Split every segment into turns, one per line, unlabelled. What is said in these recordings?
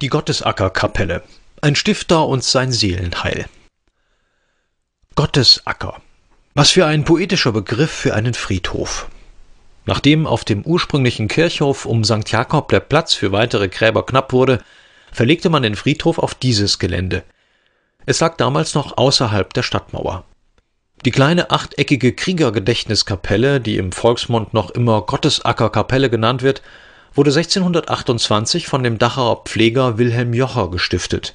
die Gottesackerkapelle. Ein Stifter und sein Seelenheil. Gottesacker. Was für ein poetischer Begriff für einen Friedhof. Nachdem auf dem ursprünglichen Kirchhof um St. Jakob der Platz für weitere Gräber knapp wurde, verlegte man den Friedhof auf dieses Gelände. Es lag damals noch außerhalb der Stadtmauer. Die kleine achteckige Kriegergedächtniskapelle, die im Volksmund noch immer Gottesackerkapelle genannt wird, wurde 1628 von dem Dachauer Pfleger Wilhelm Jocher gestiftet.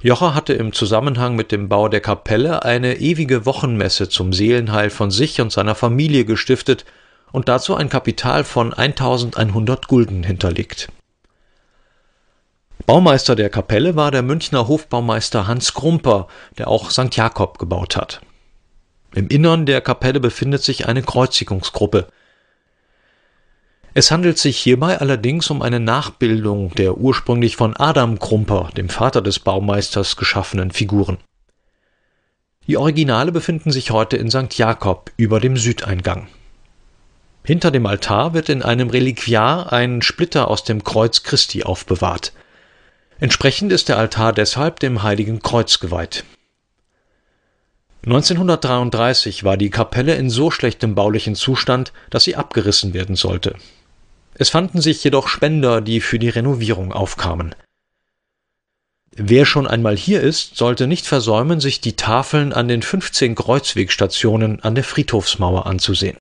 Jocher hatte im Zusammenhang mit dem Bau der Kapelle eine ewige Wochenmesse zum Seelenheil von sich und seiner Familie gestiftet und dazu ein Kapital von 1100 Gulden hinterlegt. Baumeister der Kapelle war der Münchner Hofbaumeister Hans Grumper, der auch St. Jakob gebaut hat. Im Innern der Kapelle befindet sich eine Kreuzigungsgruppe – es handelt sich hierbei allerdings um eine Nachbildung der ursprünglich von Adam Krumper, dem Vater des Baumeisters, geschaffenen Figuren. Die Originale befinden sich heute in St. Jakob über dem Südeingang. Hinter dem Altar wird in einem Reliquiar ein Splitter aus dem Kreuz Christi aufbewahrt. Entsprechend ist der Altar deshalb dem Heiligen Kreuz geweiht. 1933 war die Kapelle in so schlechtem baulichen Zustand, dass sie abgerissen werden sollte. Es fanden sich jedoch Spender, die für die Renovierung aufkamen. Wer schon einmal hier ist, sollte nicht versäumen, sich die Tafeln an den 15 Kreuzwegstationen an der Friedhofsmauer anzusehen